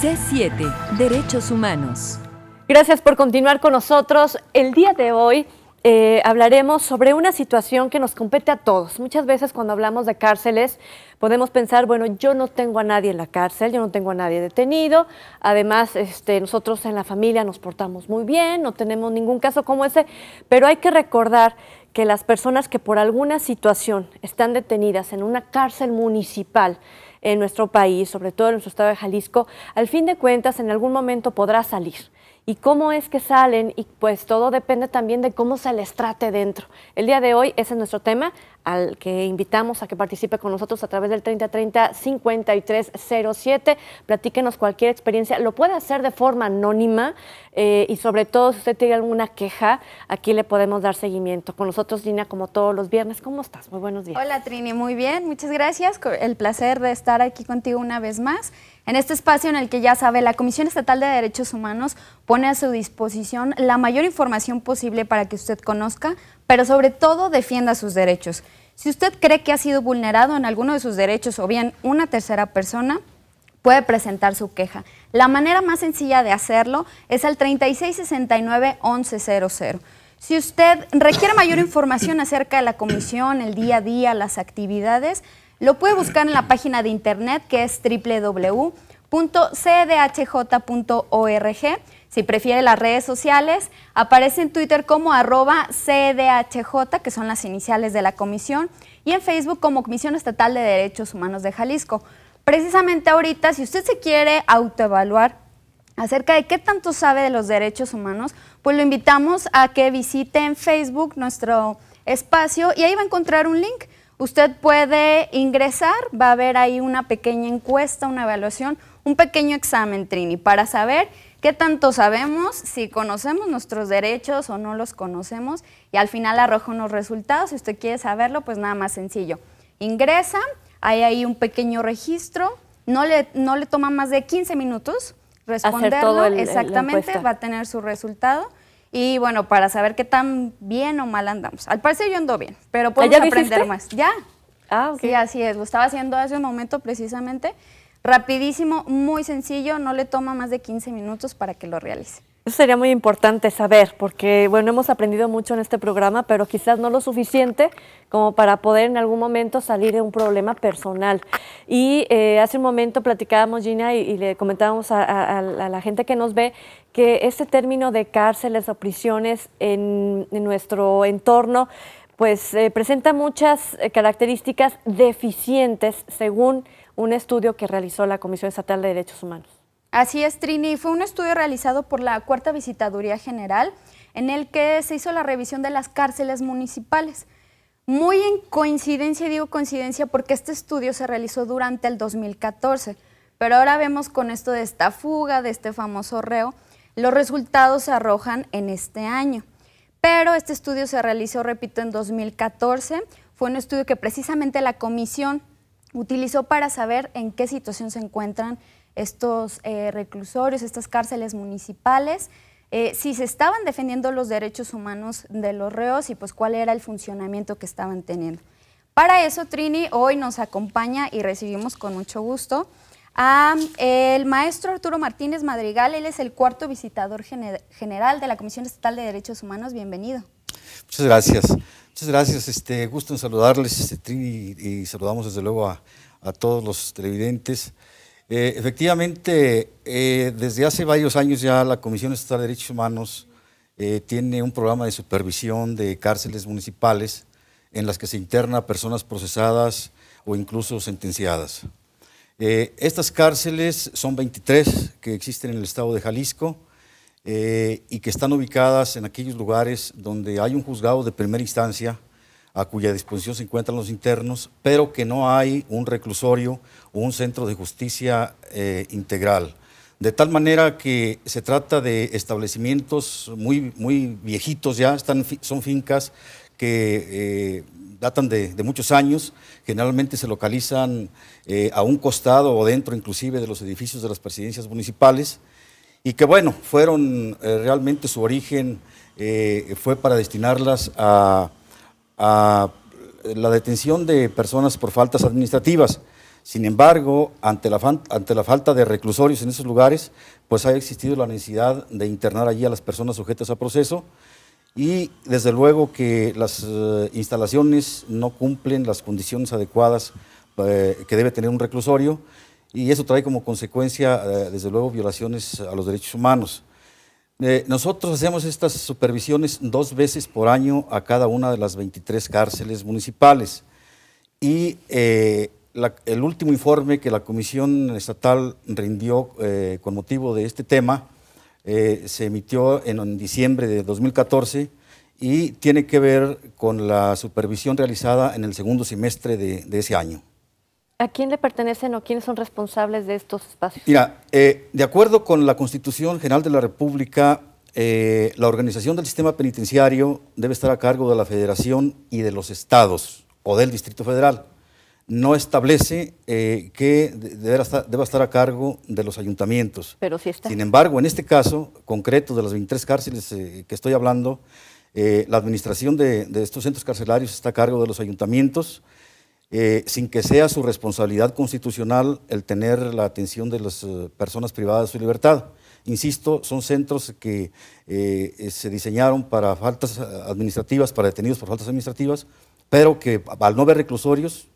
C7, Derechos Humanos. Gracias por continuar con nosotros. El día de hoy eh, hablaremos sobre una situación que nos compete a todos. Muchas veces cuando hablamos de cárceles podemos pensar, bueno, yo no tengo a nadie en la cárcel, yo no tengo a nadie detenido, además este, nosotros en la familia nos portamos muy bien, no tenemos ningún caso como ese, pero hay que recordar que las personas que por alguna situación están detenidas en una cárcel municipal, en nuestro país, sobre todo en nuestro estado de Jalisco, al fin de cuentas en algún momento podrá salir y cómo es que salen y pues todo depende también de cómo se les trate dentro. El día de hoy ese es nuestro tema, al que invitamos a que participe con nosotros a través del 3030-5307. Platíquenos cualquier experiencia. Lo puede hacer de forma anónima eh, y sobre todo si usted tiene alguna queja, aquí le podemos dar seguimiento. Con nosotros, Lina, como todos los viernes. ¿Cómo estás? Muy buenos días. Hola, Trini. Muy bien. Muchas gracias. El placer de estar aquí contigo una vez más. En este espacio en el que ya sabe, la Comisión Estatal de Derechos Humanos pone a su disposición la mayor información posible para que usted conozca, pero sobre todo defienda sus derechos. Si usted cree que ha sido vulnerado en alguno de sus derechos o bien una tercera persona, puede presentar su queja. La manera más sencilla de hacerlo es al 3669-1100. Si usted requiere mayor información acerca de la comisión, el día a día, las actividades, lo puede buscar en la página de internet que es www.cdhj.org si prefiere las redes sociales, aparece en Twitter como arroba CDHJ, que son las iniciales de la comisión, y en Facebook como Comisión Estatal de Derechos Humanos de Jalisco. Precisamente ahorita, si usted se quiere autoevaluar acerca de qué tanto sabe de los derechos humanos, pues lo invitamos a que visite en Facebook nuestro espacio y ahí va a encontrar un link. Usted puede ingresar, va a haber ahí una pequeña encuesta, una evaluación, un pequeño examen, Trini, para saber ¿Qué tanto sabemos? Si conocemos nuestros derechos o no los conocemos y al final arroja unos resultados. Si usted quiere saberlo, pues nada más sencillo. Ingresa, hay ahí un pequeño registro, no le, no le toma más de 15 minutos responderlo, exactamente, va a tener su resultado. Y bueno, para saber qué tan bien o mal andamos. Al parecer yo ando bien, pero ¿Ah, podemos aprender más. Ya. Ah, sí, así es. Lo estaba haciendo hace un momento precisamente Rapidísimo, muy sencillo, no le toma más de 15 minutos para que lo realice. Eso sería muy importante saber, porque bueno, hemos aprendido mucho en este programa, pero quizás no lo suficiente como para poder en algún momento salir de un problema personal. Y eh, hace un momento platicábamos, Gina, y, le comentábamos a, la gente que nos ve que este término de cárceles o prisiones en, nuestro entorno, pues eh, presenta muchas eh, características deficientes según un estudio que realizó la Comisión Estatal de Derechos Humanos. Así es, Trini. Fue un estudio realizado por la Cuarta Visitaduría General en el que se hizo la revisión de las cárceles municipales. Muy en coincidencia, digo coincidencia, porque este estudio se realizó durante el 2014, pero ahora vemos con esto de esta fuga, de este famoso reo, los resultados se arrojan en este año. Pero este estudio se realizó, repito, en 2014, fue un estudio que precisamente la comisión utilizó para saber en qué situación se encuentran estos eh, reclusorios, estas cárceles municipales, eh, si se estaban defendiendo los derechos humanos de los reos y pues cuál era el funcionamiento que estaban teniendo. Para eso Trini hoy nos acompaña y recibimos con mucho gusto a el maestro Arturo Martínez Madrigal, él es el cuarto visitador general de la Comisión Estatal de Derechos Humanos, bienvenido. Muchas gracias. Muchas gracias, este, gusto en saludarles, este, y saludamos desde luego a, todos los televidentes. Eh, efectivamente, eh, desde hace varios años ya la Comisión Estatal de Derechos Humanos eh, tiene un programa de supervisión de cárceles municipales en las que se interna personas procesadas o incluso sentenciadas. estas cárceles son 23 que existen en el estado de Jalisco eh, y que están ubicadas en aquellos lugares donde hay un juzgado de primera instancia a cuya disposición se encuentran los internos, pero que no hay un reclusorio o un centro de justicia eh, integral. De tal manera que se trata de establecimientos muy, viejitos ya, son fincas que eh, datan de, muchos años, generalmente se localizan a un costado o dentro inclusive de los edificios de las presidencias municipales y que bueno, fueron eh, realmente su origen eh, fue para destinarlas a, la detención de personas por faltas administrativas. Sin embargo, ante la, ante la falta de reclusorios en esos lugares, pues ha existido la necesidad de internar allí a las personas sujetas a proceso y desde luego que las eh, instalaciones no cumplen las condiciones adecuadas que debe tener un reclusorio y eso trae como consecuencia, eh, desde luego, violaciones a los derechos humanos. Eh, nosotros hacemos estas supervisiones dos veces por año a cada una de las 23 cárceles municipales y eh, el último informe que la Comisión Estatal rindió con motivo de este tema se emitió en, diciembre de 2014 y tiene que ver con la supervisión realizada en el segundo semestre de ese año. ¿A quién le pertenecen o quiénes son responsables de estos espacios? Mira, eh, de acuerdo con la Constitución General de la República, eh, la organización del sistema penitenciario debe estar a cargo de la Federación y de los estados o del Distrito Federal. No establece eh, que deba estar, a cargo de los ayuntamientos. Pero sí está. Sin embargo, en este caso concreto de las 23 cárceles que estoy hablando, la administración de estos centros carcelarios está a cargo de los ayuntamientos eh, sin que sea su responsabilidad constitucional el tener la atención de las eh, personas privadas de su libertad. Insisto, son centros que eh, se diseñaron para faltas administrativas, para detenidos por faltas administrativas, pero que al no haber reclusorios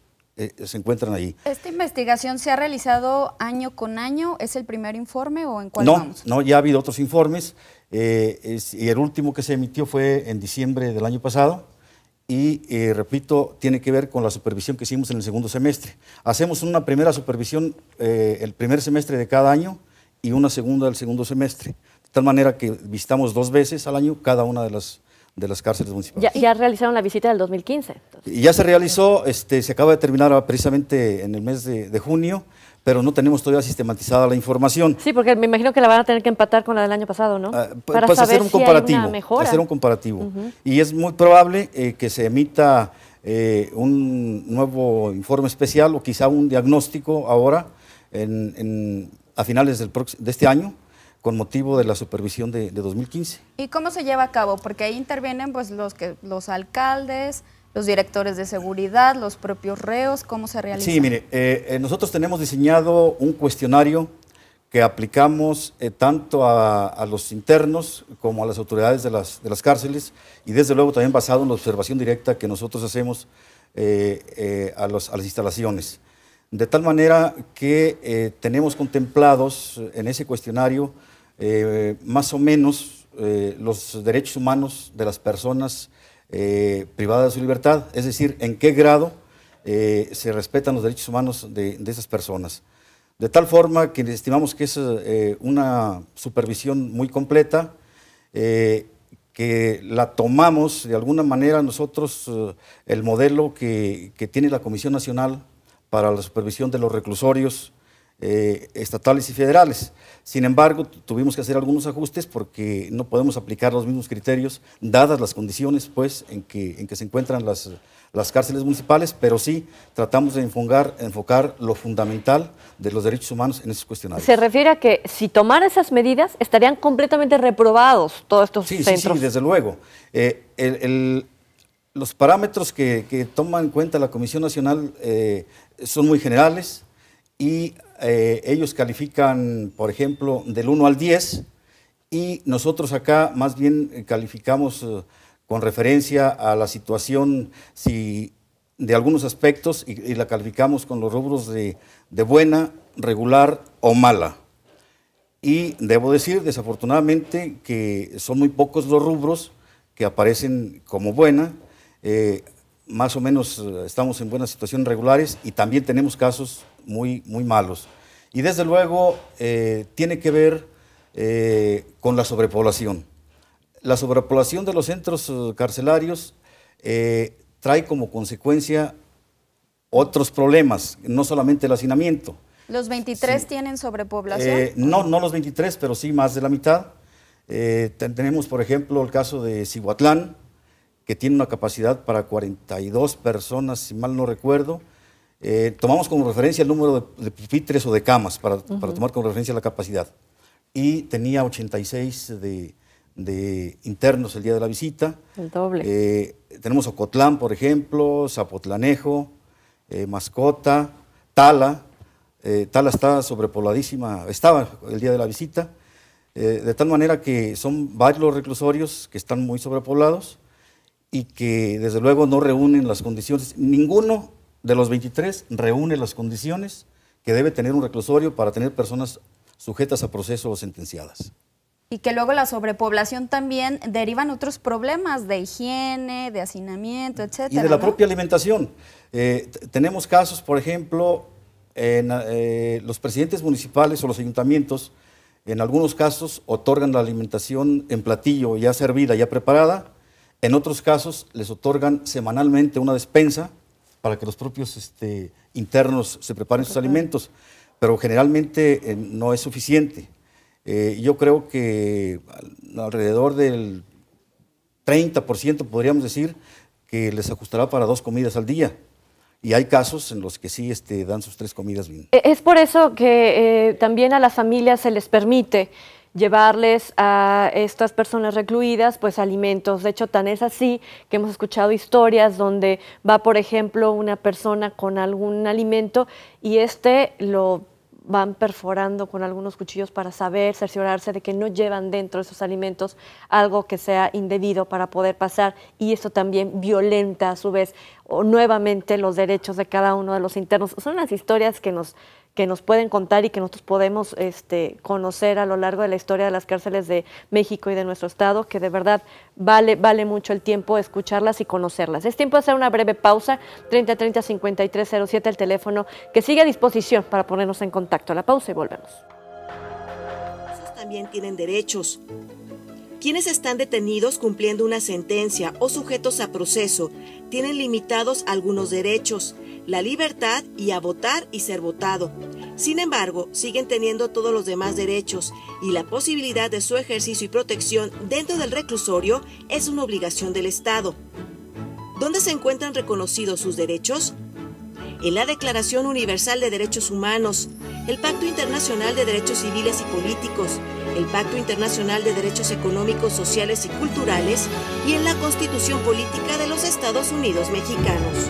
se encuentran ahí. ¿Esta investigación se ha realizado año con año? ¿Es el primer informe o en cuál no, vamos? No, ya ha habido otros informes y el último que se emitió fue en diciembre del año pasado y, eh, repito, tiene que ver con la supervisión que hicimos en el segundo semestre. Hacemos una primera supervisión eh, el primer semestre de cada año y una segunda del segundo semestre, de tal manera que visitamos dos veces al año cada una de las, de las cárceles municipales. Ya, ya realizaron la visita del 2015. y Ya se realizó, este, se acaba de terminar ah, precisamente en el mes de, de junio pero no tenemos todavía sistematizada la información. Sí, porque me imagino que la van a tener que empatar con la del año pasado, ¿no? Ah, para pues, hacer un comparativo. Si hacer un comparativo. Y es muy probable eh, que se emita eh, un nuevo informe especial o quizá un diagnóstico ahora en, a finales del de este año con motivo de la supervisión de, 2015. ¿Y cómo se lleva a cabo? Porque ahí intervienen pues los que los alcaldes, los directores de seguridad, los propios reos, cómo se realiza. Sí, mire, eh, eh, nosotros tenemos diseñado un cuestionario que aplicamos eh, tanto a, los internos como a las autoridades de las, cárceles y desde luego también basado en la observación directa que nosotros hacemos a, a, las instalaciones. De tal manera que tenemos contemplados en ese cuestionario más o menos los derechos humanos de las personas eh, privada de su libertad, es decir, en qué grado eh, se respetan los derechos humanos de, esas personas. De tal forma que estimamos que es eh, una supervisión muy completa, que la tomamos de alguna manera nosotros el modelo que tiene la Comisión Nacional para la Supervisión de los Reclusorios, eh, estatales y federales. Sin embargo, tuvimos que hacer algunos ajustes porque no podemos aplicar los mismos criterios, dadas las condiciones pues, en, que, en que se encuentran las, las cárceles municipales, pero sí tratamos de enfocar, enfocar lo fundamental de los derechos humanos en esos cuestionarios. Se refiere a que si tomara esas medidas estarían completamente reprobados todos estos centros. Sí, sí, desde luego. Eh, los parámetros que, que, toma en cuenta la Comisión Nacional eh, son muy generales y eh, ellos califican, por ejemplo, del 1 al 10 y nosotros acá más bien calificamos eh, con referencia a la situación de algunos aspectos y, la calificamos con los rubros de, buena, regular o mala. Y debo decir, desafortunadamente, que son muy pocos los rubros que aparecen como buena. Eh, más o menos estamos en buenas situaciones regulares y también tenemos casos muy, muy malos. Y desde luego eh, tiene que ver eh, con la sobrepoblación. La sobrepoblación de los centros eh, carcelarios trae como consecuencia otros problemas, no solamente el hacinamiento. ¿Los 23 tienen sobrepoblación? no, no los 23, pero sí más de la mitad. tenemos, por ejemplo, el caso de Cihuatlán, que tiene una capacidad para 42 personas, si mal no recuerdo, eh, tomamos como referencia el número de, de o de camas para, tomar como referencia la capacidad. Y tenía 86 de, internos el día de la visita. El doble. Eh, tenemos Ocotlán, por ejemplo, Zapotlanejo, eh, Mascota, Tala. Tala está sobrepobladísima, estaba el día de la visita. de tal manera que son varios reclusorios que están muy sobrepoblados y que desde luego no reúnen las condiciones. Ninguno de los 23 reúne las condiciones que debe tener un reclusorio para tener personas sujetas a proceso o sentenciadas. Y que luego la sobrepoblación también derivan otros problemas de higiene, de hacinamiento, etc. Y de la propia alimentación. Eh, tenemos casos, por ejemplo, en, eh, los presidentes municipales o los ayuntamientos, en algunos casos, otorgan la alimentación en platillo ya servida, ya preparada. En otros casos, les otorgan semanalmente una despensa para que los propios este, internos se preparen sus alimentos, pero generalmente eh, no es suficiente. Eh, yo creo que alrededor del 30% podríamos decir que les ajustará para dos comidas al día. Y hay casos en los que sí este, dan sus tres comidas bien. E, es por eso que eh, también a las familias se les permite llevarles a estas personas recluidas pues alimentos. De hecho, tan es así que hemos escuchado historias donde va, por ejemplo, una persona con algún alimento y este lo van perforando con algunos cuchillos para saber, cerciorarse de que no llevan dentro de esos alimentos algo que sea indebido para poder pasar y esto también violenta a su vez nuevamente los derechos de cada uno de los internos. Son las historias que nos, que nos pueden contar y que nosotros podemos este, conocer a lo largo de la historia de las cárceles de México y de nuestro Estado, que de verdad vale, vale mucho el tiempo escucharlas y conocerlas. Es tiempo de hacer una breve pausa, 3030-5307, el teléfono que sigue a disposición para ponernos en contacto. La pausa y volvemos. También tienen derechos. Quienes están detenidos cumpliendo una sentencia o sujetos a proceso tienen limitados algunos derechos, la libertad y a votar y ser votado. Sin embargo, siguen teniendo todos los demás derechos y la posibilidad de su ejercicio y protección dentro del reclusorio es una obligación del Estado. ¿Dónde se encuentran reconocidos sus derechos? en la Declaración Universal de Derechos Humanos, el Pacto Internacional de Derechos Civiles y Políticos, el Pacto Internacional de Derechos Económicos, Sociales y Culturales y en la Constitución Política de los Estados Unidos Mexicanos.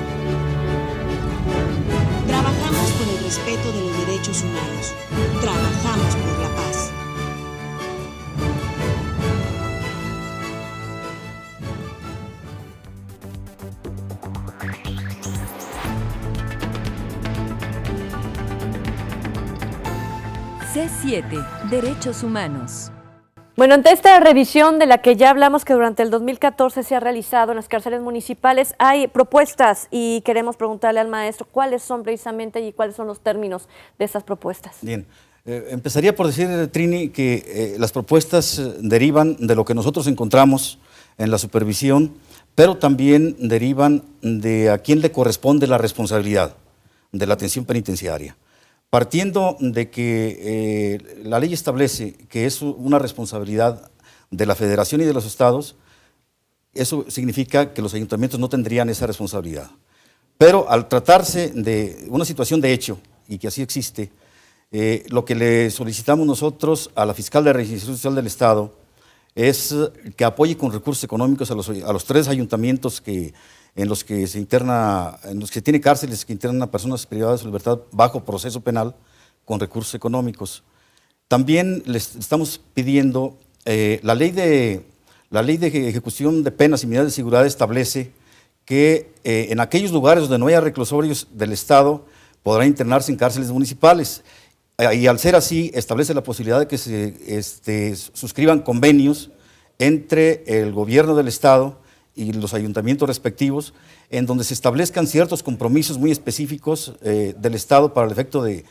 Trabajamos por el respeto de los derechos humanos. Trabajamos por C7, Derechos Humanos. Bueno, ante esta revisión de la que ya hablamos que durante el 2014 se ha realizado en las cárceles municipales, hay propuestas y queremos preguntarle al maestro cuáles son precisamente y cuáles son los términos de estas propuestas. Bien, eh, empezaría por decir, Trini, que eh, las propuestas eh, derivan de lo que nosotros encontramos en la supervisión, pero también derivan de a quién le corresponde la responsabilidad de la atención penitenciaria. Partiendo de que eh, la ley establece que es una responsabilidad de la federación y de los estados, eso significa que los ayuntamientos no tendrían esa responsabilidad. Pero al tratarse de una situación de hecho, y que así existe, eh, lo que le solicitamos nosotros a la fiscal de Registro Social del Estado es que apoye con recursos económicos a los, a los tres ayuntamientos que en los que se interna, en los que tiene cárceles que internan a personas privadas de su libertad bajo proceso penal con recursos económicos. También les estamos pidiendo eh, la ley de la ley de ejecución de penas y medidas de seguridad establece que eh, en aquellos lugares donde no haya reclusorios del Estado podrán internarse en cárceles municipales. Eh, y al ser así, establece la posibilidad de que se este, suscriban convenios entre el gobierno del Estado y los ayuntamientos respectivos, en donde se establezcan ciertos compromisos muy específicos eh, del Estado para el efecto de,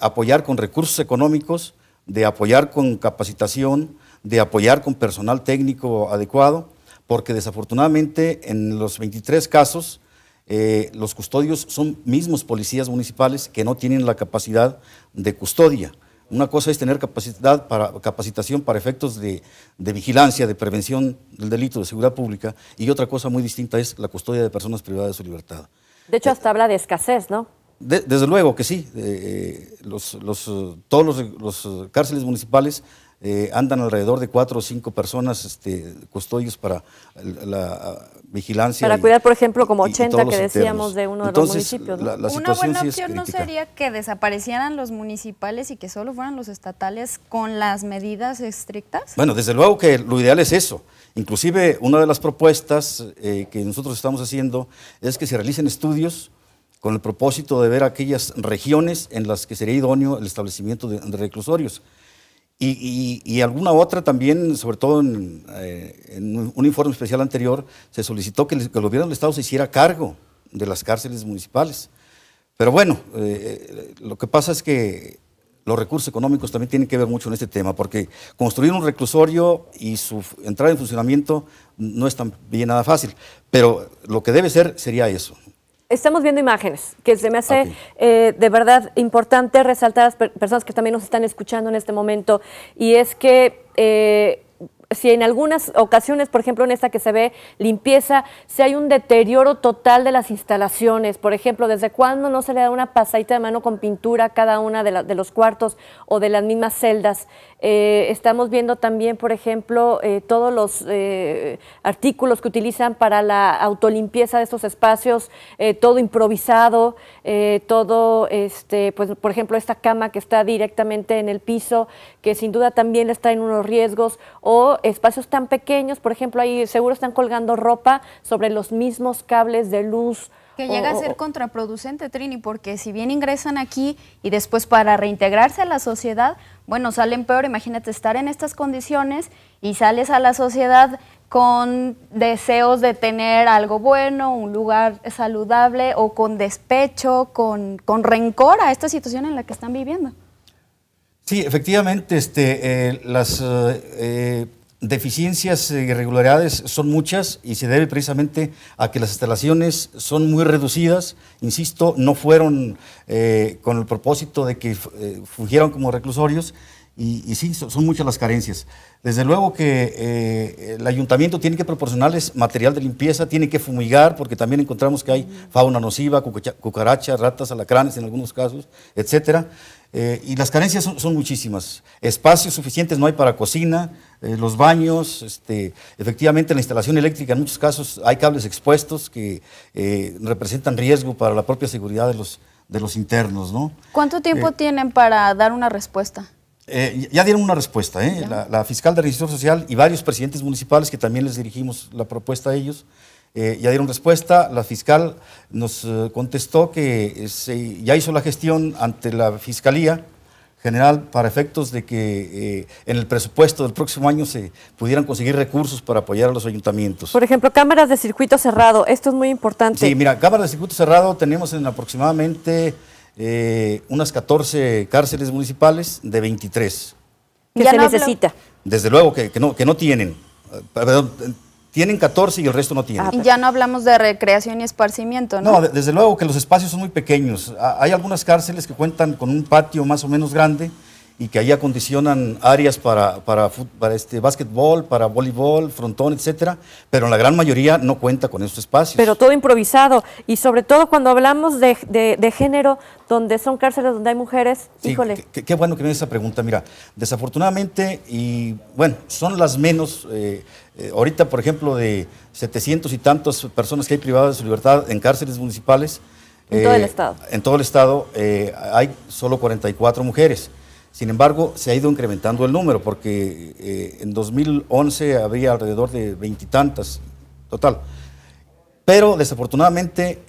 apoyar con recursos económicos, de apoyar con capacitación, de apoyar con personal técnico adecuado, porque desafortunadamente en los 23 casos eh, los custodios son mismos policías municipales que no tienen la capacidad de custodia. Una cosa es tener capacidad para, capacitación para efectos de, vigilancia, de prevención del delito, de seguridad pública, y otra cosa muy distinta es la custodia de personas privadas de su libertad. De hecho, hasta habla de escasez, ¿no? desde luego que sí. Eh, eh, eh, todos los cárceles municipales eh, andan alrededor de cuatro o cinco personas, este, custodios para la vigilancia. Para cuidar, por ejemplo, como 80 que decíamos de uno de los municipios. Una buena opción no sería que desaparecieran los municipales y que solo fueran los estatales con las medidas estrictas. Bueno, desde luego que lo ideal es eso. Inclusive una de las propuestas eh, que nosotros estamos haciendo es que se realicen estudios con el propósito de ver aquellas regiones en las que sería idóneo el establecimiento de reclusorios. Y, alguna otra también, sobre todo en, eh, un informe especial anterior, se solicitó que, el gobierno del Estado se hiciera cargo de las cárceles municipales. Pero bueno, eh, lo que pasa es que los recursos económicos también tienen que ver mucho en este tema, porque construir un reclusorio y su entrada en funcionamiento no es bien nada fácil, pero lo que debe ser sería eso, Estamos viendo imágenes, que se me hace eh, de verdad importante resaltar a las personas que también nos están escuchando en este momento, y es que eh, si en algunas ocasiones, por ejemplo en esta que se ve limpieza, si hay un deterioro total de las instalaciones, por ejemplo, desde cuándo no se le da una pasadita de mano con pintura a cada una de, los cuartos o de las mismas celdas. Eh, estamos viendo también, por ejemplo, eh, todos los eh, artículos que utilizan para la autolimpieza de estos espacios, todo improvisado, todo, este, pues, por ejemplo, esta cama que está directamente en el piso, que sin duda también está en unos riesgos, o espacios tan pequeños, por ejemplo, ahí seguro están colgando ropa sobre los mismos cables de luz. Que llega a ser contraproducente, Trini, porque si bien ingresan aquí y después para reintegrarse a la sociedad, bueno, salen peor, imagínate estar en estas condiciones y sales a la sociedad con deseos de tener algo bueno, un lugar saludable o con despecho, con, con rencor a esta situación en la que están viviendo. Sí, efectivamente, este, eh, las eh, eh deficiencias e irregularidades son muchas y se debe precisamente a que las instalaciones son muy reducidas. Insisto, no fueron eh, con el propósito de que eh, fugieran como reclusorios y, sí, son muchas las carencias. Desde luego que el ayuntamiento tiene que proporcionarles material de limpieza, tiene que fumigar, porque también encontramos que hay fauna nociva, cucarachas, ratas, alacranes en algunos casos, etcétera. Eh, y las carencias son, muchísimas. Espacios suficientes no hay para cocina, eh, los baños, este, efectivamente la instalación eléctrica en muchos casos hay cables expuestos que eh, representan riesgo para la propia seguridad de los, internos. ¿no? ¿Cuánto tiempo tienen para dar una respuesta? ya dieron una respuesta, la, la, fiscal de registro social y varios presidentes municipales que también les dirigimos la propuesta a ellos eh, ya dieron respuesta, la fiscal nos eh, contestó que eh, se, ya hizo la gestión ante la Fiscalía General para efectos de que en el presupuesto del próximo año se pudieran conseguir recursos para apoyar a los ayuntamientos. Por ejemplo, cámaras de circuito cerrado, esto es muy importante. Sí, mira, cámaras de circuito cerrado tenemos en aproximadamente unas 14 cárceles municipales de 23. ¿Qué se necesita? Desde luego que, no, que no tienen. Perdón, tienen 14 y el resto no tienen. Ah, pues. ya no hablamos de recreación y esparcimiento, ¿no? No, desde luego que los espacios son muy pequeños. Hay algunas cárceles que cuentan con un patio más o menos grande y que ahí acondicionan áreas para, para, para este, básquetbol, para voleibol, frontón, etcétera, pero la gran mayoría no cuenta con esos espacios. Pero todo improvisado, y sobre todo cuando hablamos de, género, donde son cárceles donde hay mujeres, híjole. Qué bueno que me esa pregunta, mira, desafortunadamente, y bueno, son las menos, eh, eh, ahorita, por ejemplo, de 700 y tantas personas que hay privadas de su libertad en cárceles municipales. En todo el eh, estado. En todo el estado eh, hay solo 44 mujeres. Sin embargo, se ha ido incrementando el número porque en 2011 había alrededor de veintitantas total. Pero desafortunadamente,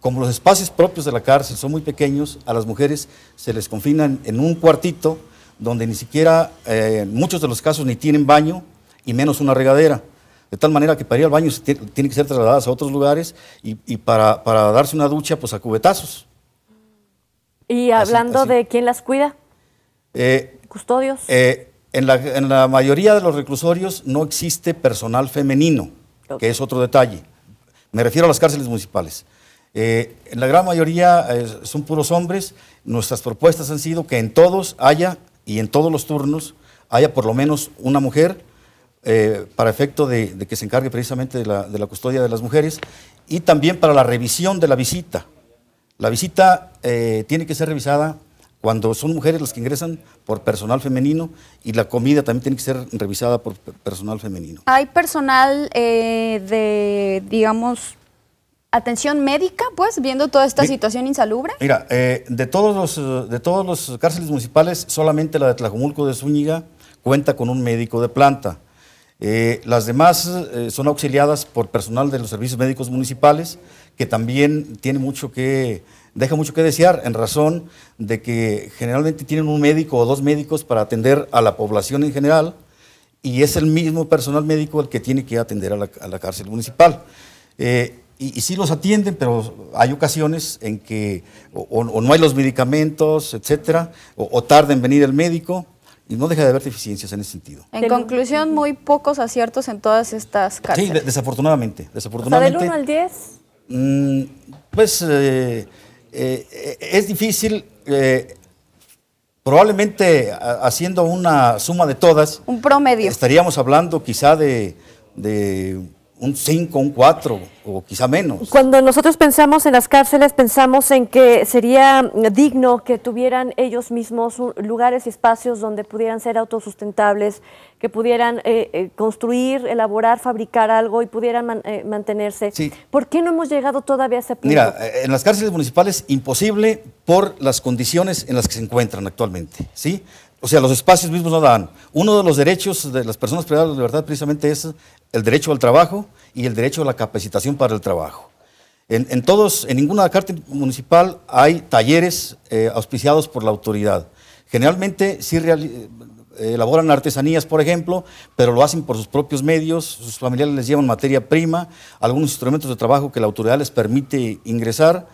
como los espacios propios de la cárcel son muy pequeños, a las mujeres se les confinan en un cuartito donde ni siquiera, en muchos de los casos, ni tienen baño, y menos una regadera. De tal manera que para ir al baño tienen tiene, que ser trasladadas a otros lugares y, y para, para, darse una ducha, pues a cubetazos. Y hablando de quién las cuida, eh, custodios. Eh, en, la, en, la, mayoría de los reclusorios no existe personal femenino, que es otro detalle. Me refiero a las cárceles municipales. Eh, en la gran mayoría son puros hombres. Nuestras propuestas han sido que en todos haya, y en todos los turnos, haya por lo menos una mujer eh, para efecto de, que se encargue precisamente de la, custodia de las mujeres y también para la revisión de la visita. La visita eh, tiene que ser revisada cuando son mujeres las que ingresan por personal femenino y la comida también tiene que ser revisada por personal femenino. ¿Hay personal eh, de, digamos, atención médica, pues, viendo toda esta situación insalubre? Mira, de todos los de todos los cárceles municipales, solamente la de Tlajumulco de Zúñiga cuenta con un médico de planta. Eh, las demás eh, son auxiliadas por personal de los servicios médicos municipales, que también tiene mucho que, deja mucho que desear en razón de que generalmente tienen un médico o dos médicos para atender a la población en general y es el mismo personal médico el que tiene que atender a la, cárcel municipal. Eh, y, sí los atienden, pero hay ocasiones en que o, no hay los medicamentos, etcétera, o, o tarda en venir el médico y no deja de haber deficiencias en ese sentido. En conclusión, muy pocos aciertos en todas estas cárceles. Sí, desafortunadamente. desafortunadamente o ¿Del 1 al 10? Mm, pues eh, eh, es difícil, eh, probablemente haciendo una suma de todas. Un promedio. Estaríamos hablando quizá de un 5, un 4 o quizá menos. Cuando nosotros pensamos en las cárceles, pensamos en que sería digno que tuvieran ellos mismos lugares y espacios donde pudieran ser autosustentables, que pudieran eh, eh, construir, elaborar, fabricar algo y pudieran eh, mantenerse. ¿Por qué no hemos llegado todavía a ese punto? Mira, en las cárceles municipales imposible por las condiciones en las que se encuentran actualmente, ¿sí? O sea, los espacios mismos no dan. Uno de los derechos de las personas privadas de libertad precisamente es el derecho al trabajo y el derecho a la capacitación para el trabajo. En, todos, en ninguna carta municipal hay talleres eh, auspiciados por la autoridad. Generalmente sí eh, elaboran artesanías, por ejemplo, pero lo hacen por sus propios medios, sus familiares les llevan materia prima, algunos instrumentos de trabajo que la autoridad les permite ingresar,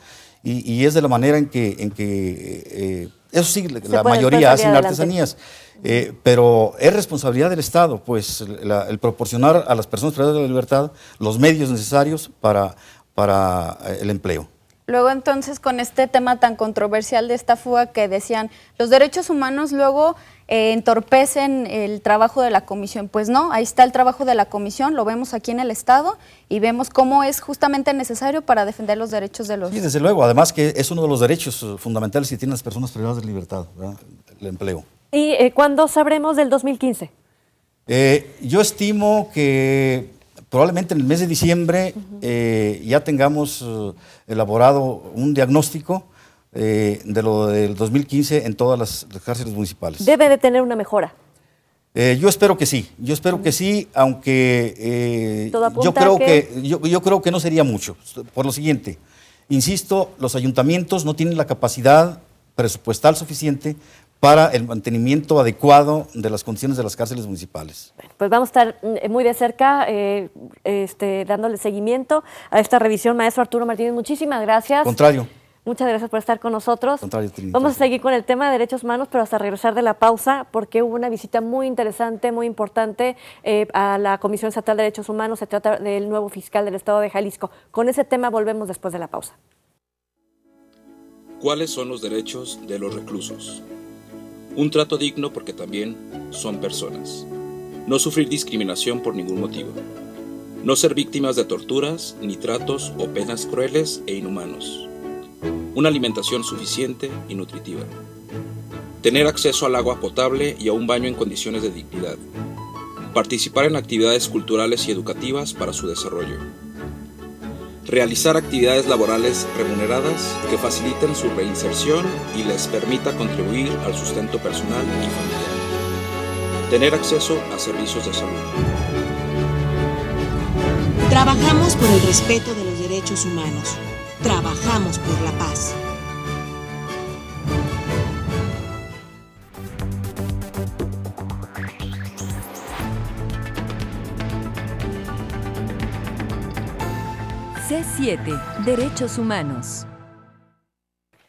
y, es de la manera en que, eh, eso sí, la mayoría hacen artesanías. Eh, pero es responsabilidad del Estado, pues, el proporcionar a las personas privadas de la libertad los medios necesarios para, para eh, el empleo. Luego entonces con este tema tan controversial de esta fuga que decían, los derechos humanos luego eh, entorpecen el trabajo de la comisión. Pues no, ahí está el trabajo de la comisión, lo vemos aquí en el Estado y vemos cómo es justamente necesario para defender los derechos de los... Y desde luego, además que es uno de los derechos fundamentales que tienen las personas privadas de libertad, el empleo. ¿Y eh, cuándo sabremos del 2015? Eh, yo estimo que probablemente en el mes de diciembre eh, ya tengamos eh, elaborado un diagnóstico eh, de lo del 2015 en todas las, cárceles municipales. Debe de tener una mejora. yo espero que sí, yo espero que sí, aunque yo creo yo creo que no sería mucho. Por lo siguiente, insisto, los ayuntamientos no tienen la capacidad presupuestal suficiente para el mantenimiento adecuado de las condiciones de las cárceles municipales. Pues vamos a estar mm, muy de cerca eh, este, dándole seguimiento a esta revisión. Maestro Arturo Martínez, muchísimas gracias. Contrario. Muchas gracias por estar con nosotros. Contrario, Vamos a seguir con el tema de derechos humanos, pero hasta regresar de la pausa, porque hubo una visita muy interesante, muy importante eh, a la Comisión Estatal de Derechos Humanos. Se trata del nuevo fiscal del Estado de Jalisco. Con ese tema volvemos después de la pausa. ¿Cuáles son los derechos de los reclusos? un trato digno porque también son personas, no sufrir discriminación por ningún motivo, no ser víctimas de torturas ni tratos o penas crueles e inhumanos, una alimentación suficiente y nutritiva, tener acceso al agua potable y a un baño en condiciones de dignidad, participar en actividades culturales y educativas para su desarrollo, realizar actividades laborales remuneradas que faciliten su reinserción y les permita contribuir al sustento personal y familiar. Tener acceso a servicios de salud. Trabajamos por el respeto de los derechos humanos. Trabajamos por la paz. C7, Derechos Humanos.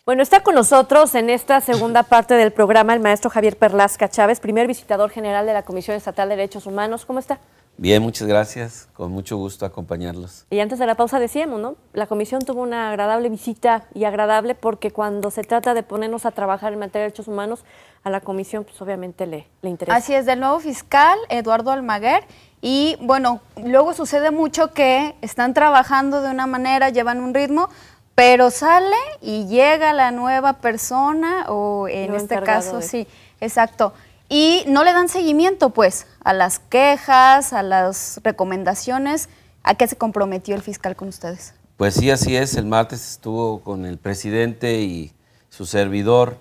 Bueno, está con nosotros en esta segunda parte del programa el maestro Javier Perlasca Chávez, primer visitador general de la Comisión Estatal de Derechos Humanos. ¿Cómo está? Bien, muchas gracias. Con mucho gusto acompañarlos. Y antes de la pausa decíamos, ¿no? La comisión tuvo una agradable visita y agradable porque cuando se trata de ponernos a trabajar en materia de derechos humanos, a la comisión pues obviamente le, le interesa. Así es, del nuevo fiscal Eduardo Almaguer y bueno, luego sucede mucho que están trabajando de una manera, llevan un ritmo, pero sale y llega la nueva persona o en este caso, sí, exacto. Y no le dan seguimiento pues a las quejas, a las recomendaciones, a qué se comprometió el fiscal con ustedes. Pues sí, así es. El martes estuvo con el presidente y su servidor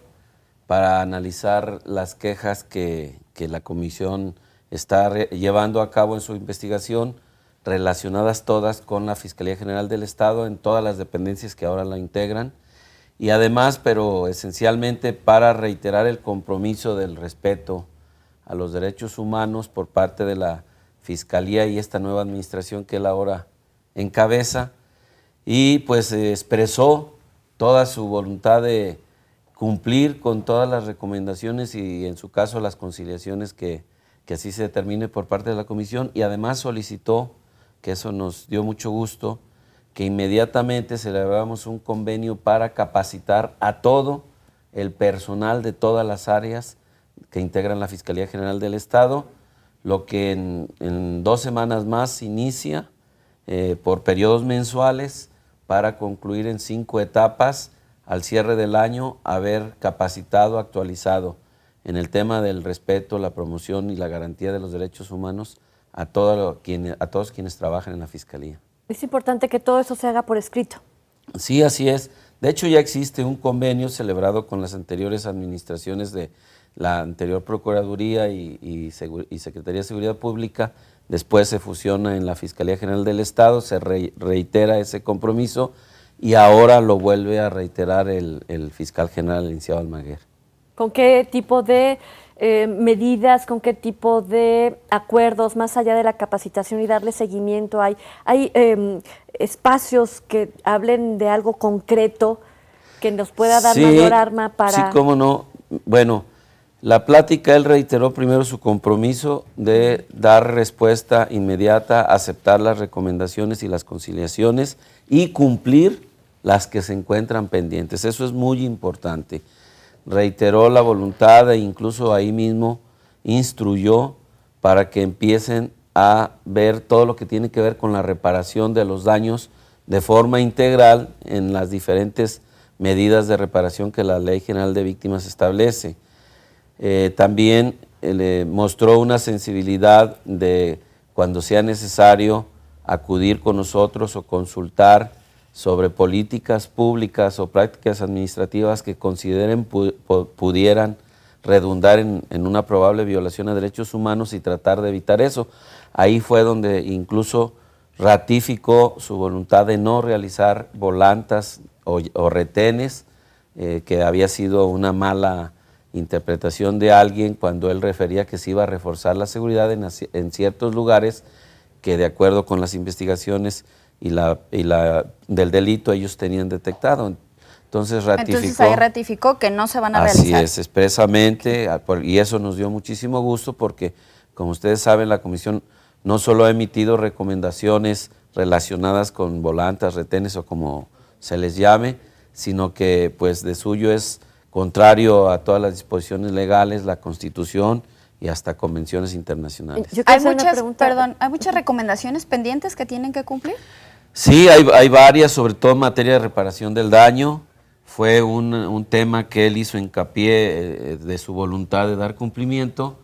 para analizar las quejas que, que la comisión está llevando a cabo en su investigación relacionadas todas con la Fiscalía General del Estado en todas las dependencias que ahora la integran y además, pero esencialmente para reiterar el compromiso del respeto a los derechos humanos por parte de la Fiscalía y esta nueva administración que él ahora encabeza y pues expresó toda su voluntad de cumplir con todas las recomendaciones y en su caso las conciliaciones que, que así se determine por parte de la comisión y además solicitó, que eso nos dio mucho gusto, que inmediatamente celebramos un convenio para capacitar a todo el personal de todas las áreas que integran la Fiscalía General del Estado, lo que en, dos semanas más inicia eh, por periodos mensuales para concluir en cinco etapas al cierre del año, haber capacitado, actualizado en el tema del respeto, la promoción y la garantía de los derechos humanos a, todos quienes trabajan en la Fiscalía. Es importante que todo eso se haga por escrito. Sí, así es. De hecho, ya existe un convenio celebrado con las anteriores administraciones de la anterior Procuraduría y, Secretaría de Seguridad Pública. Después se fusiona en la Fiscalía General del Estado, se reitera ese compromiso y ahora lo vuelve a reiterar el, fiscal general, el Almaguer. ¿Con qué tipo de eh, medidas, con qué tipo de acuerdos, más allá de la capacitación y darle seguimiento? ¿Hay, hay em, espacios que hablen de algo concreto que nos pueda dar mayor arma para...? Sí, cómo no. Bueno, la plática, él reiteró primero su compromiso de dar respuesta inmediata, aceptar las recomendaciones y las conciliaciones y cumplir las que se encuentran pendientes. Eso es muy importante reiteró la voluntad e incluso ahí mismo instruyó para que empiecen a ver todo lo que tiene que ver con la reparación de los daños de forma integral en las diferentes medidas de reparación que la Ley General de Víctimas establece. Eh, también eh, le mostró una sensibilidad de cuando sea necesario acudir con nosotros o consultar sobre políticas públicas o prácticas administrativas que consideren pudieran redundar en, una probable violación a derechos humanos y tratar de evitar eso. Ahí fue donde incluso ratificó su voluntad de no realizar volantas o, retenes, eh, que había sido una mala interpretación de alguien cuando él refería que se iba a reforzar la seguridad en, en ciertos lugares que de acuerdo con las investigaciones y la, y la del delito ellos tenían detectado. Entonces ratificó. Entonces ahí ratificó que no se van a realizar. Así es, expresamente, y eso nos dio muchísimo gusto porque, como ustedes saben, la comisión no solo ha emitido recomendaciones relacionadas con volantas, retenes o como se les llame, sino que pues de suyo es contrario a todas las disposiciones legales, la Constitución y hasta convenciones internacionales. hay muchas, perdón, hay muchas recomendaciones pendientes que tienen que cumplir. Sí, hay, varias, sobre todo en materia de reparación del daño. Fue un, tema que él hizo hincapié eh, de su voluntad de dar cumplimiento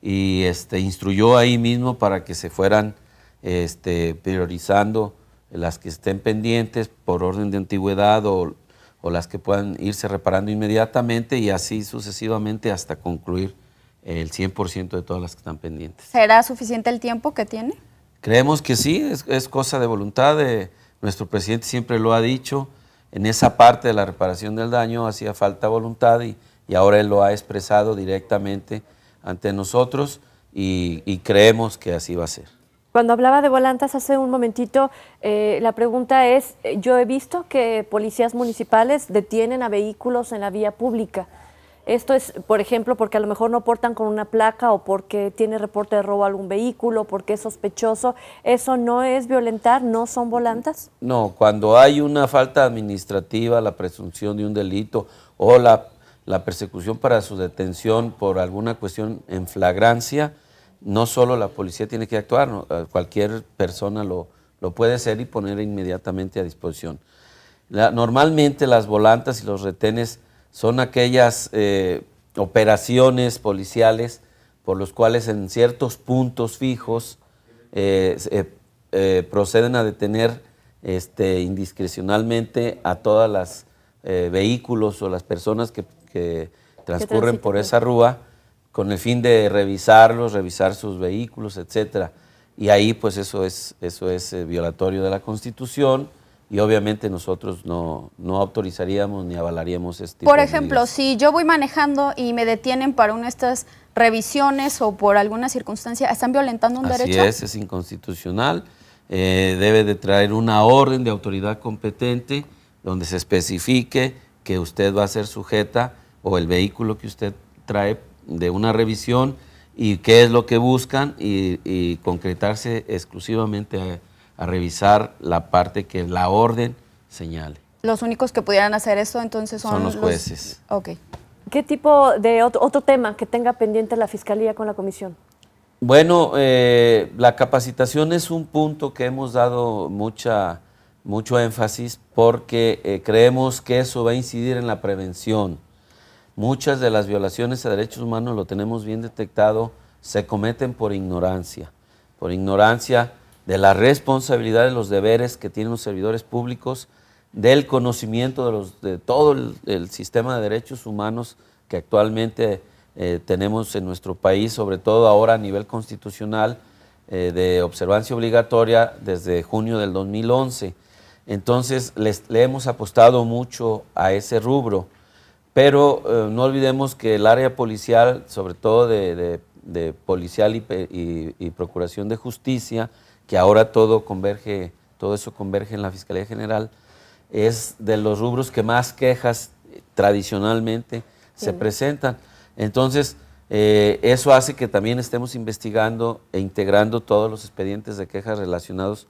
y este, instruyó ahí mismo para que se fueran este, priorizando las que estén pendientes por orden de antigüedad o, o, las que puedan irse reparando inmediatamente y así sucesivamente hasta concluir el 100% de todas las que están pendientes. ¿Será suficiente el tiempo que tiene? Creemos que sí, es, cosa de voluntad, nuestro presidente siempre lo ha dicho, en esa parte de la reparación del daño hacía falta voluntad y, ahora él lo ha expresado directamente ante nosotros y, creemos que así va a ser. Cuando hablaba de volantas hace un momentito, eh, la pregunta es, eh, yo he visto que policías municipales detienen a vehículos en la vía pública. Esto es, por ejemplo, porque a lo mejor no portan con una placa o porque tiene reporte de robo a algún vehículo, porque es sospechoso. ¿Eso no es violentar? ¿No son volantas? No, cuando hay una falta administrativa, la presunción de un delito o la, persecución para su detención por alguna cuestión en flagrancia, no solo la policía tiene que actuar, eh, cualquier persona lo, puede hacer y poner inmediatamente a disposición. normalmente las volantas y los retenes son aquellas eh, operaciones policiales por los cuales en ciertos puntos fijos eh, eh, proceden a detener este, indiscrecionalmente a todas las vehículos o las personas que, transcurren por esa rúa con el fin de revisarlos, revisar sus vehículos, etcétera. Y ahí pues eso es, eso es violatorio de la Constitución y obviamente nosotros no, autorizaríamos ni avalaríamos este Por ejemplo, si yo voy manejando y me detienen para una de estas revisiones o por alguna circunstancia, ¿están violentando un derecho? Así es, inconstitucional. Eh, debe de traer una orden de autoridad competente donde se especifique que usted va a ser sujeta o el vehículo que usted trae de una revisión y qué es lo que buscan y concretarse exclusivamente a a revisar la parte que la orden señale. ¿Los únicos que pudieran hacer eso entonces son, son los jueces? Ok. ¿Qué tipo de otro, otro, tema que tenga pendiente la Fiscalía con la Comisión? Bueno, eh, la capacitación es un punto que hemos dado mucha, mucho énfasis porque eh, creemos que eso va a incidir en la prevención. Muchas de las violaciones a derechos humanos, lo tenemos bien detectado, se cometen por ignorancia. Por ignorancia de la responsabilidad de los deberes que tienen los servidores públicos, del conocimiento de, los, de todo el, sistema de derechos humanos que actualmente eh, tenemos en nuestro país, sobre todo ahora a nivel constitucional, eh, de observancia obligatoria desde junio del 2011. Entonces, le hemos apostado mucho a ese rubro, pero eh, no olvidemos que el área policial, sobre todo de, policial y procuración de justicia, que ahora todo converge, todo eso converge en la Fiscalía General, es de los rubros que más quejas tradicionalmente se presentan. Entonces, eh, eso hace que también estemos investigando e integrando todos los expedientes de quejas relacionados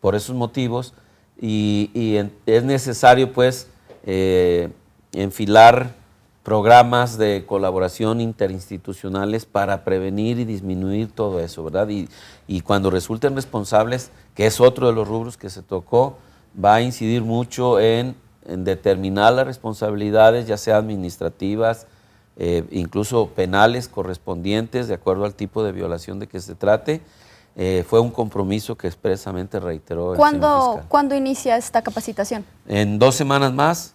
por esos motivos y, es necesario pues eh, enfilar programas de colaboración interinstitucionales para prevenir y disminuir todo eso, ¿verdad? Y, cuando resulten responsables, que es otro de los rubros que se tocó, va a incidir mucho en, determinar las responsabilidades, ya sea administrativas, eh, incluso penales correspondientes, de acuerdo al tipo de violación de que se trate. Eh, fue un compromiso que expresamente reiteró el ¿Cuándo inicia esta capacitación? En dos semanas más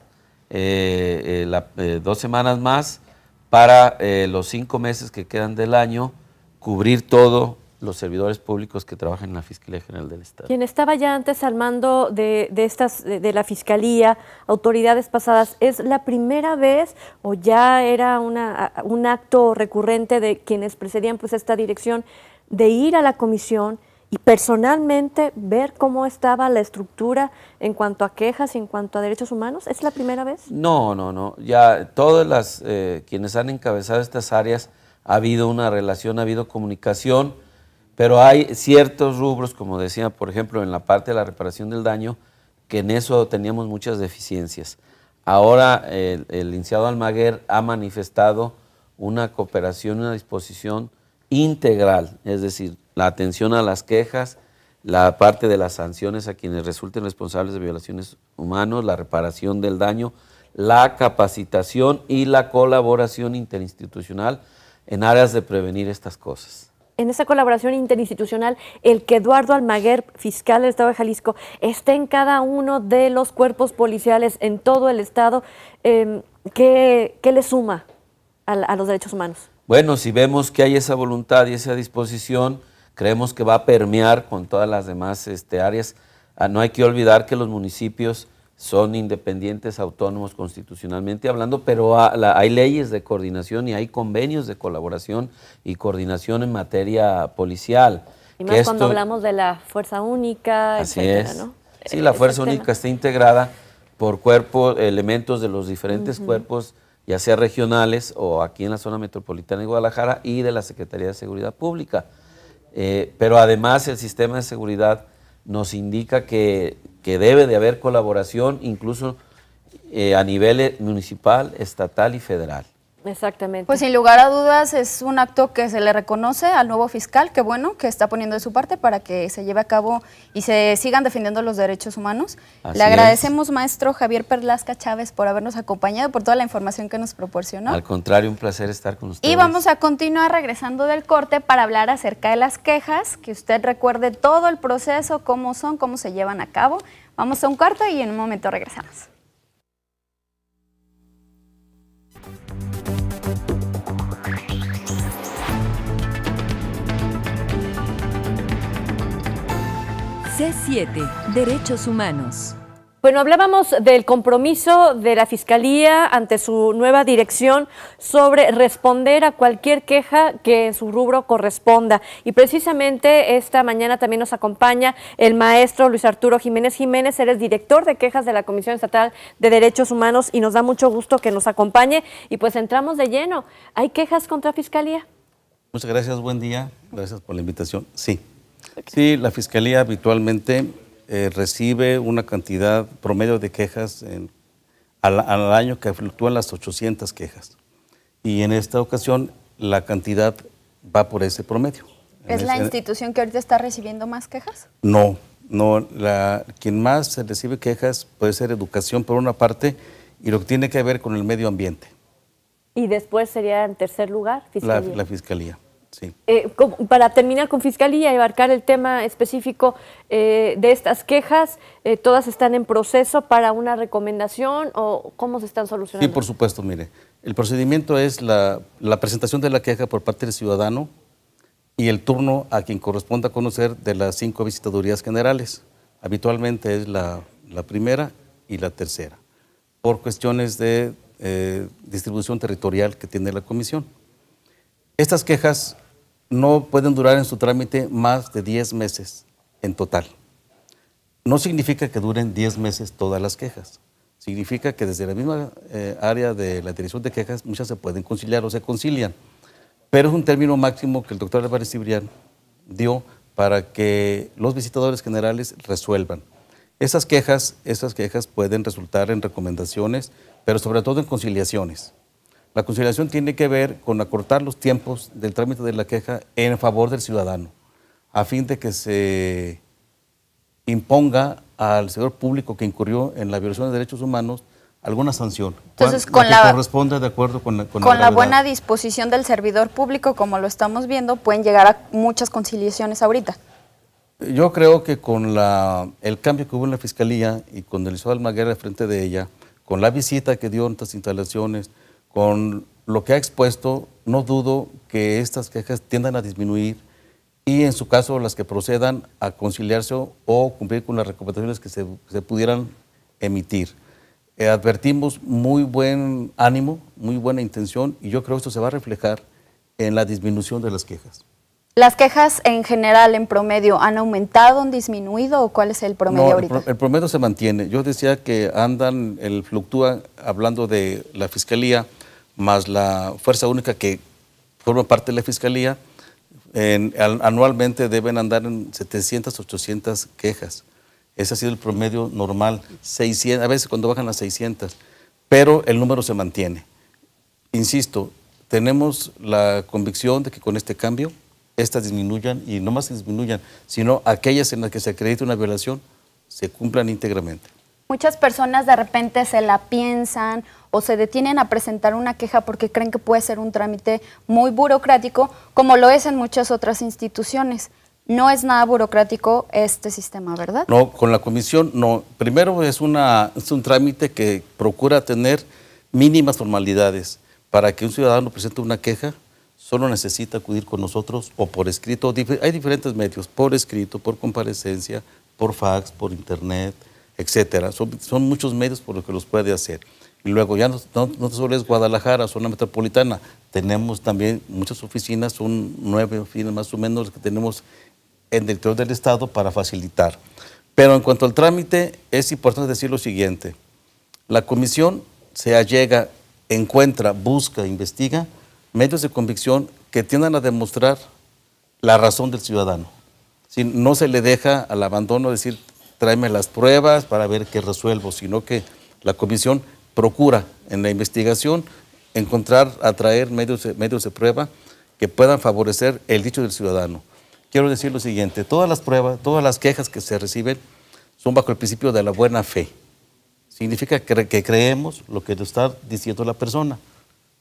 eh, eh, eh, dos semanas más para eh, los cinco meses que quedan del año, cubrir todo los servidores públicos que trabajan en la Fiscalía General del Estado. Quien estaba ya antes al mando de, estas, de, la Fiscalía, autoridades pasadas, ¿es la primera vez o ya era una, un acto recurrente de quienes precedían pues, esta dirección de ir a la comisión? y personalmente ver cómo estaba la estructura en cuanto a quejas, y en cuanto a derechos humanos? ¿Es la primera vez? No, no, no. Ya todas las eh, quienes han encabezado estas áreas ha habido una relación, ha habido comunicación, pero hay ciertos rubros, como decía, por ejemplo, en la parte de la reparación del daño, que en eso teníamos muchas deficiencias. Ahora el, el licenciado Almaguer ha manifestado una cooperación, una disposición integral, es decir, la atención a las quejas, la parte de las sanciones a quienes resulten responsables de violaciones humanos, la reparación del daño, la capacitación y la colaboración interinstitucional en áreas de prevenir estas cosas. En esa colaboración interinstitucional, el que Eduardo Almaguer, fiscal del Estado de Jalisco, esté en cada uno de los cuerpos policiales en todo el Estado, em, ¿qué, le suma a los derechos humanos? Bueno, si vemos que hay esa voluntad y esa disposición, creemos que va a permear con todas las demás este, áreas. Ah, no hay que olvidar que los municipios son independientes, autónomos constitucionalmente hablando, pero hay leyes de coordinación y hay convenios de colaboración y coordinación en materia policial. Y más cuando hablamos de la fuerza única, así etcétera, ¿no? Sí, eh, la fuerza única está integrada por cuerpos, elementos de los diferentes cuerpos, ya sea regionales o aquí en la zona metropolitana de Guadalajara y de la Secretaría de Seguridad Pública. Eh, pero además el sistema de seguridad nos indica que, debe de haber colaboración incluso eh, a nivel eh, municipal, estatal y federal. Exactamente. Pues sin lugar a dudas es un acto que se le reconoce al nuevo fiscal, que bueno, que está poniendo de su parte para que se lleve a cabo y se sigan defendiendo los derechos humanos. le agradecemos, maestro Javier Perlasca Chávez, por habernos acompañado, por toda la información que nos proporcionó. Al contrario, un placer estar con usted. Y vamos a continuar regresando del corte para hablar acerca de las quejas, que usted recuerde todo el proceso, cómo son, cómo se llevan a cabo. Vamos a un corte y en un momento regresamos. C7, Derechos Humanos. Bueno, hablábamos del compromiso de la Fiscalía ante su nueva dirección sobre responder a cualquier queja que en su rubro corresponda. Y precisamente esta mañana también nos acompaña el maestro Luis Arturo Jiménez Jiménez, eres director de quejas de la Comisión Estatal de Derechos Humanos y nos da mucho gusto que nos acompañe. Y pues entramos de lleno. ¿Hay quejas contra Fiscalía? Muchas gracias, buen día. Gracias por la invitación. Sí, Sí, la Fiscalía habitualmente eh, recibe una cantidad promedio de quejas al, año que fluctúan las 800 quejas. Y en esta ocasión la cantidad va por ese promedio. ¿Es la institución que ahorita está recibiendo más quejas? No, no. La, quien más recibe quejas puede ser educación por una parte y lo que tiene que ver con el medio ambiente. ¿Y después sería en tercer lugar? la Fiscalía. Eh, para terminar con Fiscalía y abarcar el tema específico eh, de estas quejas, eh, ¿todas están en proceso para una recomendación o cómo se están solucionando? Sí, por supuesto, mire. El procedimiento es la, presentación de la queja por parte del ciudadano y el turno a quien corresponda conocer de las cinco visitadurías generales. Habitualmente es la, la primera y la tercera, por cuestiones de distribución territorial que tiene la comisión. Estas quejas no pueden durar en su trámite más de 10 meses en total. No significa que duren 10 meses todas las quejas. Significa que desde la misma eh, área de la dirección de quejas muchas se pueden conciliar o se concilian. Pero es un término máximo que el doctor Álvarez Cibrián dio para que los visitadores generales resuelvan. Esas quejas, esas quejas pueden resultar en recomendaciones, pero sobre todo en conciliaciones. La conciliación tiene que ver con acortar los tiempos del trámite de la queja en favor del ciudadano, a fin de que se imponga al servidor público que incurrió en la violación de derechos humanos alguna sanción. Entonces, con la, de acuerdo con la, buena disposición del servidor público, como lo estamos viendo, pueden llegar a muchas conciliaciones ahorita. Yo creo que con la, el cambio que hubo en la Fiscalía y con el licenciado Almaguer frente de ella, con la visita que dio en estas instalaciones, con lo que ha expuesto, no dudo que estas quejas tiendan a disminuir y en su caso las que procedan a conciliarse o cumplir con las recomendaciones que se, pudieran emitir. Eh, advertimos muy buen ánimo, muy buena intención y yo creo que esto se va a reflejar en la disminución de las quejas. ¿Las quejas en general, en promedio, han aumentado, han disminuido o cuál es el promedio ahorita? El, promedio se mantiene. Yo decía que andan, el fluctúa, hablando de la Fiscalía, más la fuerza única que forma parte de la Fiscalía, anualmente deben andar en 700, 800 quejas. Ese ha sido el promedio normal, 600, a veces cuando bajan a 600, pero el número se mantiene. Insisto, tenemos la convicción de que con este cambio, estas disminuyan y no más disminuyan, sino aquellas en las que se acredite una violación se cumplan íntegramente. Muchas personas de repente se la piensan o se detienen a presentar una queja porque creen que puede ser un trámite muy burocrático, como lo es en muchas otras instituciones. No es nada burocrático este sistema, ¿verdad? No, con la comisión no. Primero es, es un trámite que procura tener mínimas formalidades. Para que un ciudadano presente una queja, solo necesita acudir con nosotros o por escrito. Hay diferentes medios, por escrito, por comparecencia, por fax, por internet, etcétera. Son, muchos medios por los que los puede hacer. Y luego ya no, no, solo es Guadalajara, zona metropolitana, tenemos también muchas oficinas, son nueve oficinas más o menos que tenemos en el interior del Estado para facilitar. Pero en cuanto al trámite, es importante decir lo siguiente. La comisión se allega, encuentra, busca, investiga medios de convicción que tiendan a demostrar la razón del ciudadano. Si no se le deja al abandono decir tráeme las pruebas para ver qué resuelvo, sino que la comisión procura en la investigación encontrar, atraer medios de, medios de prueba que puedan favorecer el dicho del ciudadano. Quiero decir lo siguiente, todas las pruebas, todas las quejas que se reciben son bajo el principio de la buena fe. Significa que, creemos lo que está diciendo la persona.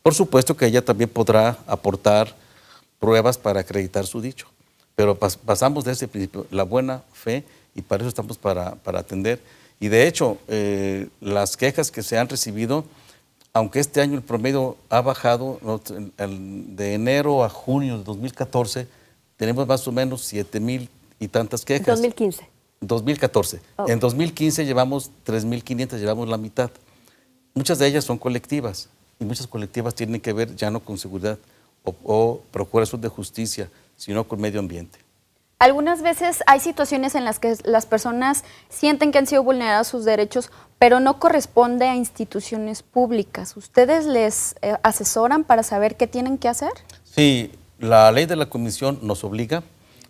Por supuesto que ella también podrá aportar pruebas para acreditar su dicho, pero pasamos de ese principio, la buena fe y para eso estamos para, atender. Y de hecho, eh, las quejas que se han recibido, aunque este año el promedio ha bajado, de enero a junio de 2014 tenemos más o menos 7 mil y tantas quejas. 2015. 2014. En 2015 llevamos 3.500, llevamos la mitad. Muchas de ellas son colectivas y muchas colectivas tienen que ver ya no con seguridad o, o procuración de justicia, sino con medio ambiente. Algunas veces hay situaciones en las que las personas sienten que han sido vulnerados sus derechos, pero no corresponde a instituciones públicas. ¿Ustedes les eh, asesoran para saber qué tienen que hacer? Sí, la ley de la comisión nos obliga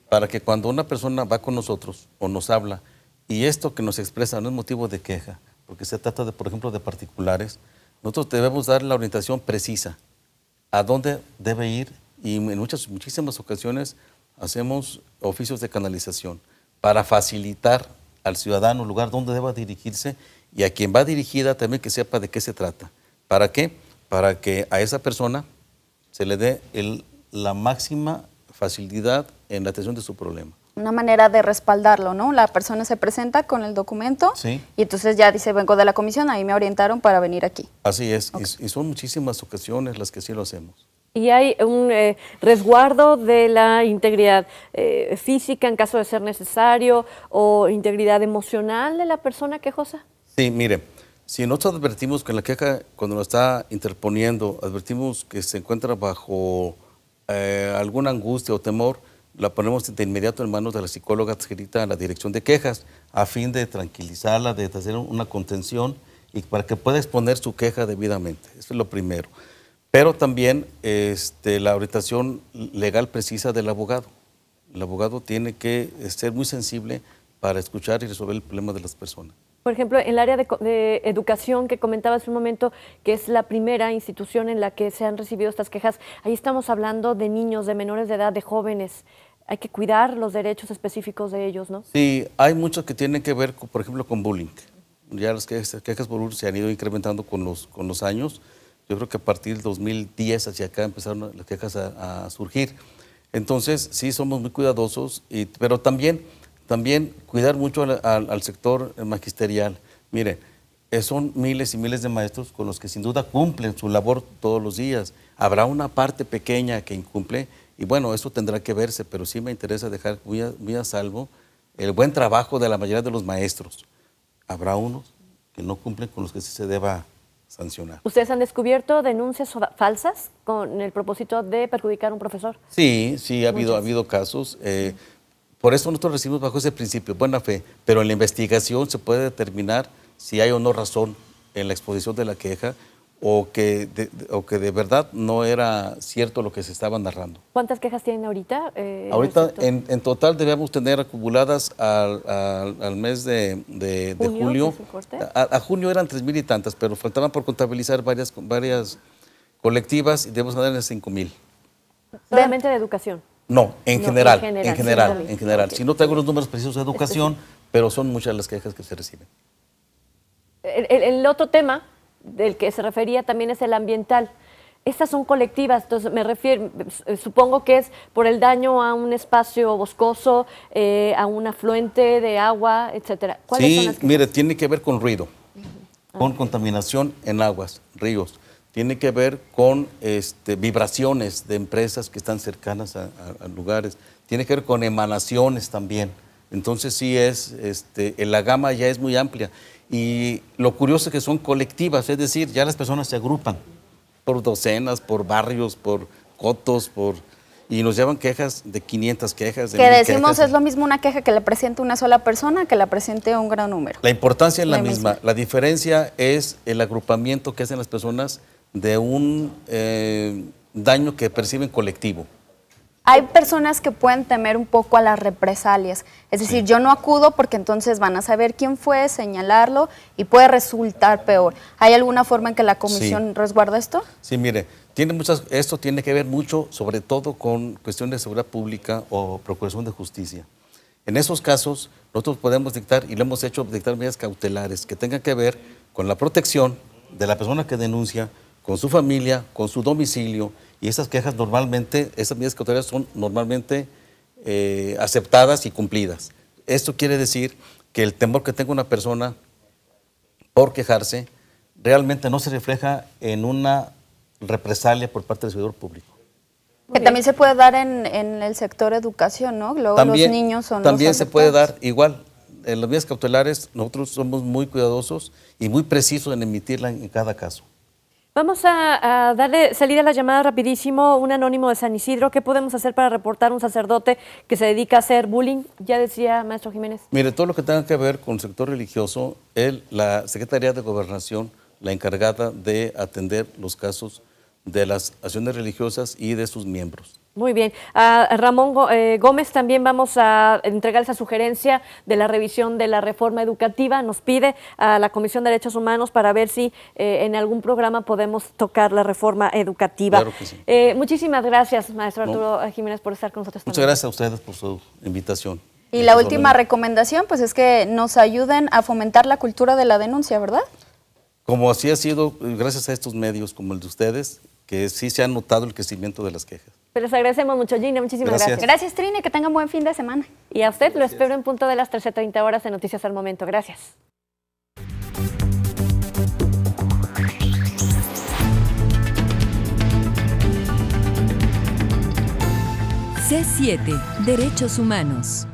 para que cuando una persona va con nosotros o nos habla y esto que nos expresa no es motivo de queja, porque se trata de, por ejemplo, de particulares, nosotros debemos dar la orientación precisa a dónde debe ir y en muchas, muchísimas ocasiones hacemos oficios de canalización para facilitar al ciudadano el lugar donde deba dirigirse y a quien va dirigida también que sepa de qué se trata. ¿Para qué? Para que a esa persona se le dé el, la máxima facilidad en la atención de su problema. Una manera de respaldarlo, ¿no? La persona se presenta con el documento y entonces ya dice, vengo de la comisión, ahí me orientaron para venir aquí. Así es, y son muchísimas ocasiones las que sí lo hacemos y hay un eh, resguardo de la integridad eh, física en caso de ser necesario o integridad emocional de la persona quejosa? Sí, mire, si nosotros advertimos que la queja cuando nos está interponiendo, advertimos que se encuentra bajo eh, alguna angustia o temor, la ponemos de inmediato en manos de la psicóloga adscrita a la dirección de quejas a fin de tranquilizarla, de hacer una contención y para que pueda exponer su queja debidamente. Eso es lo primero. Pero también este, la orientación legal precisa del abogado. El abogado tiene que ser muy sensible para escuchar y resolver el problema de las personas. Por ejemplo, en el área de, educación que comentaba hace un momento, que es la primera institución en la que se han recibido estas quejas, ahí estamos hablando de niños, de menores de edad, de jóvenes. Hay que cuidar los derechos específicos de ellos, ¿no? Sí, hay muchos que tienen que ver, por ejemplo, con bullying. Ya las quejas, quejas por bullying se han ido incrementando con los, con los años. Yo creo que a partir del 2010 hacia acá empezaron las quejas a, surgir. Entonces, sí, somos muy cuidadosos, pero también, también cuidar mucho al, sector magisterial. Mire, eh, son miles y miles de maestros con los que sin duda cumplen su labor todos los días. Habrá una parte pequeña que incumple y bueno, eso tendrá que verse, pero sí me interesa dejar muy a, muy a salvo el buen trabajo de la mayoría de los maestros. Habrá unos que no cumplen con los que sí se deba sancionar. ¿Ustedes han descubierto denuncias falsas con el propósito de perjudicar a un profesor? Sí, sí, ha habido, ha habido casos. Eh, por eso nosotros recibimos bajo ese principio, buena fe, pero en la investigación se puede determinar si hay o no razón en la exposición de la queja o que, de, o que de verdad no era cierto lo que se estaba narrando. ¿Cuántas quejas tienen ahorita? Eh, ahorita en, en, total debemos tener acumuladas al, al, al mes de, de, julio. A, junio eran tres mil y tantas, pero faltaban por contabilizar varias, varias colectivas y debemos tener cinco mil. ¿Solamente de educación? No, en general, en general, en general. Si no tengo los números precisos de este educación, pero son muchas las quejas que se reciben. el otro tema del que se refería también es el ambiental. Estas son colectivas, entonces me refiero, eh, supongo que es por el daño a un espacio boscoso, eh, a un afluente de agua, etcétera. Sí, mire, tiene que ver con ruido, con ah. contaminación en aguas, ríos. Tiene que ver con este, vibraciones de empresas que están cercanas a, a, lugares. Tiene que ver con emanaciones también. Entonces sí es, este, la gama ya es muy amplia. Y lo curioso es que son colectivas, es decir, ya las personas se agrupan por docenas, por barrios, por cotos, por y nos llevan quejas de 500 quejas. que decimos es lo mismo una queja que la presente una sola persona que la presente un gran número. La importancia es la, misma. la diferencia es el agrupamiento que hacen las personas de un eh, daño que perciben colectivo. Hay personas que pueden temer un poco a las represalias. Es decir, yo no acudo porque entonces van a saber quién fue, señalarlo y puede resultar peor. ¿Hay alguna forma en que la comisión resguarda esto? Sí, mire, tiene muchas, esto tiene que ver mucho sobre todo con cuestiones de seguridad pública o procuración de justicia. En esos casos, nosotros podemos dictar, y lo hemos hecho, dictar medidas cautelares que tengan que ver con la protección de la persona que denuncia, con su familia, con su domicilio y esas quejas normalmente, esas medidas cautelares son normalmente eh, aceptadas y cumplidas. Esto quiere decir que el temor que tenga una persona por quejarse realmente no se refleja en una represalia por parte del servidor público. Que también se puede dar en, el sector educación, ¿no? Luego los niños son También se puede dar igual. En las medidas cautelares nosotros somos muy cuidadosos y muy precisos en emitirla en cada caso. Vamos a, darle salida a la llamada rapidísimo. Un anónimo de San Isidro, ¿qué podemos hacer para reportar un sacerdote que se dedica a hacer bullying? Ya decía maestro Jiménez. Mire, todo lo que tenga que ver con el sector religioso, la Secretaría de Gobernación, la encargada de atender los casos de las acciones religiosas y de sus miembros. Muy bien. A Ramón eh, Gómez también vamos a entregar esa sugerencia de la revisión de la reforma educativa. Nos pide a la Comisión de Derechos Humanos para ver si eh, en algún programa podemos tocar la reforma educativa. Claro que sí. Eh, muchísimas gracias, maestro Arturo Jiménez, por estar con nosotros. Muchas gracias a ustedes por su invitación. Y la última recomendación, pues es que nos ayuden a fomentar la cultura de la denuncia, ¿verdad? Como así ha sido, gracias a estos medios como el de ustedes, que sí se ha notado el crecimiento de las quejas. Pero les agradecemos mucho, Gina. Muchísimas gracias. Gracias, Trine. Que tengan buen fin de semana. Y a usted lo espero en punto de las 13.30 horas de Noticias al Momento. Gracias. C7, Derechos Humanos.